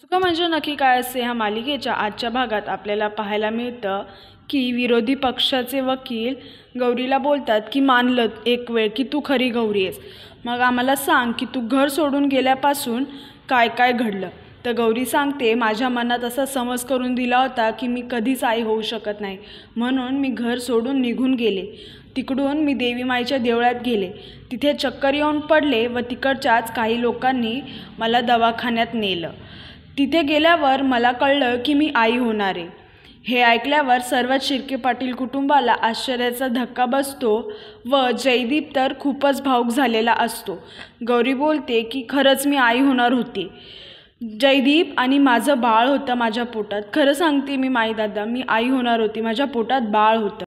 चुका म्हणजे नक्की काय असते ह्या मालिकेच्या आजच्या भागात आपल्याला पाहायला मिळतं की विरोधी पक्षाचे वकील गौरीला बोलतात की मानलं एक वेळ की तू खरी गौरी आहेस मग आम्हाला सांग की तू घर सोडून गेल्यापासून काय काय घडलं तर गौरी सांगते माझ्या मनात असा समज करून दिला होता की मी कधीच आई होऊ शकत नाही म्हणून मी घर सोडून निघून गेले तिकडून मी देवी माईच्या देवळात गेले तिथे चक्कर येऊन पडले व तिकडच्याच काही लोकांनी मला दवाखान्यात नेलं तिथे गेल्यावर मला कळलं की मी आई होणार आहे हे ऐकल्यावर सर्वात शिर्के पाटील कुटुंबाला आश्चर्याचा धक्का बसतो व जयदीप तर खूपच भावूक झालेला असतो गौरी बोलते की खरंच मी आई होणार होते जयदीप आणि माझं बाळ होतं माझ्या पोटात खरं सांगते मी माईदादा मी आई होणार होती माझ्या पोटात बाळ होतं